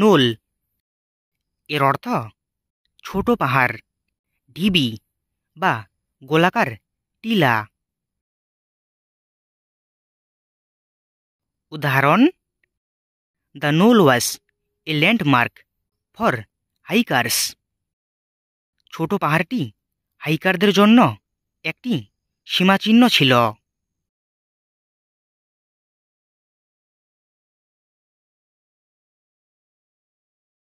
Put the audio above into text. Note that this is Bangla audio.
নোল এর অর্থ ছোট পাহাড় ঢিবি বা গোলাকার টিলা উদাহরণ the knoll was a landmark for hikers ছোট পাহাড়টি হাইকারদের জন্য একটি সীমাচিহ্ন ছিল